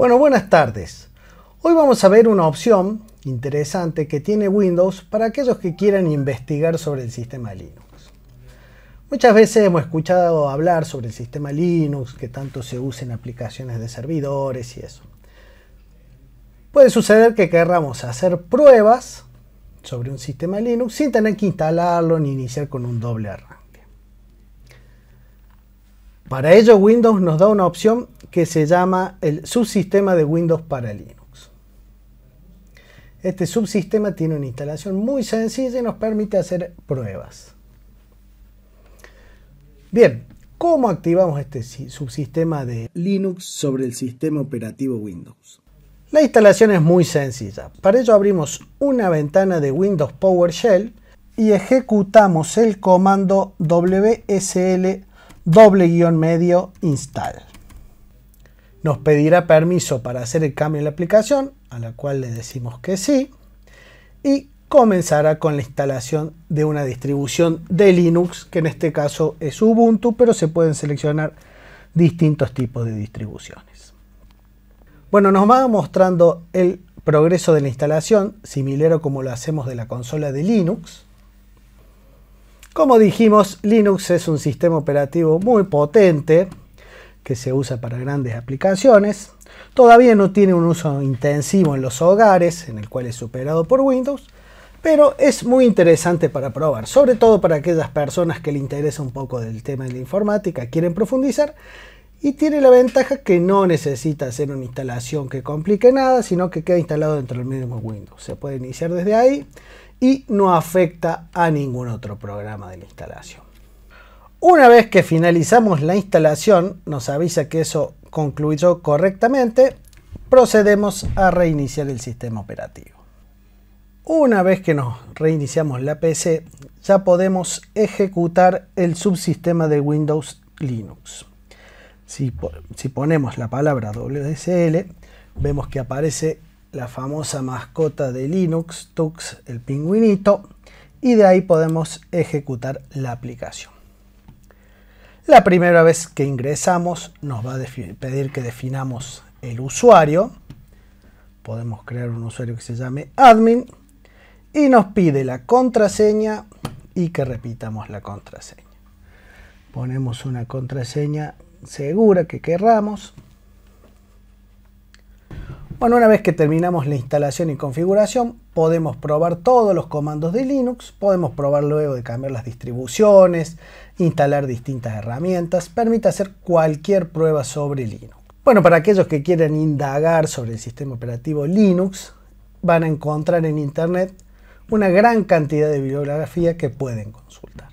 Bueno, buenas tardes. Hoy vamos a ver una opción interesante que tiene Windows para aquellos que quieran investigar sobre el sistema Linux. Muchas veces hemos escuchado hablar sobre el sistema Linux, que tanto se usa en aplicaciones de servidores y eso. Puede suceder que querramos hacer pruebas sobre un sistema Linux sin tener que instalarlo ni iniciar con un doble arranque. Para ello Windows nos da una opción que se llama el subsistema de Windows para Linux. Este subsistema tiene una instalación muy sencilla y nos permite hacer pruebas. Bien, ¿cómo activamos este subsistema de Linux sobre el sistema operativo Windows? La instalación es muy sencilla. Para ello abrimos una ventana de Windows PowerShell y ejecutamos el comando WSL doble guión medio install. Nos pedirá permiso para hacer el cambio en la aplicación, a la cual le decimos que sí, y comenzará con la instalación de una distribución de Linux, que en este caso es Ubuntu, pero se pueden seleccionar distintos tipos de distribuciones. Bueno, nos va mostrando el progreso de la instalación, similar a como lo hacemos de la consola de Linux. Como dijimos, Linux es un sistema operativo muy potente que se usa para grandes aplicaciones. Todavía no tiene un uso intensivo en los hogares, en el cual es superado por Windows, pero es muy interesante para probar, sobre todo para aquellas personas que le interesa un poco del tema de la informática, quieren profundizar y tiene la ventaja que no necesita hacer una instalación que complique nada, sino que queda instalado dentro del mismo Windows. Se puede iniciar desde ahí y no afecta a ningún otro programa de la instalación. Una vez que finalizamos la instalación, nos avisa que eso concluyó correctamente, procedemos a reiniciar el sistema operativo. Una vez que nos reiniciamos la PC, ya podemos ejecutar el subsistema de Windows Linux. Si, ponemos la palabra WSL, vemos que aparece la famosa mascota de Linux, Tux, el pingüinito, y de ahí podemos ejecutar la aplicación. La primera vez que ingresamos nos va a pedir que definamos el usuario. Podemos crear un usuario que se llame admin y nos pide la contraseña y que repitamos la contraseña. Ponemos una contraseña segura que querramos. Bueno, una vez que terminamos la instalación y configuración, podemos probar todos los comandos de Linux, podemos probar luego de cambiar las distribuciones, instalar distintas herramientas, permite hacer cualquier prueba sobre Linux. Bueno, para aquellos que quieren indagar sobre el sistema operativo Linux, van a encontrar en Internet una gran cantidad de bibliografía que pueden consultar.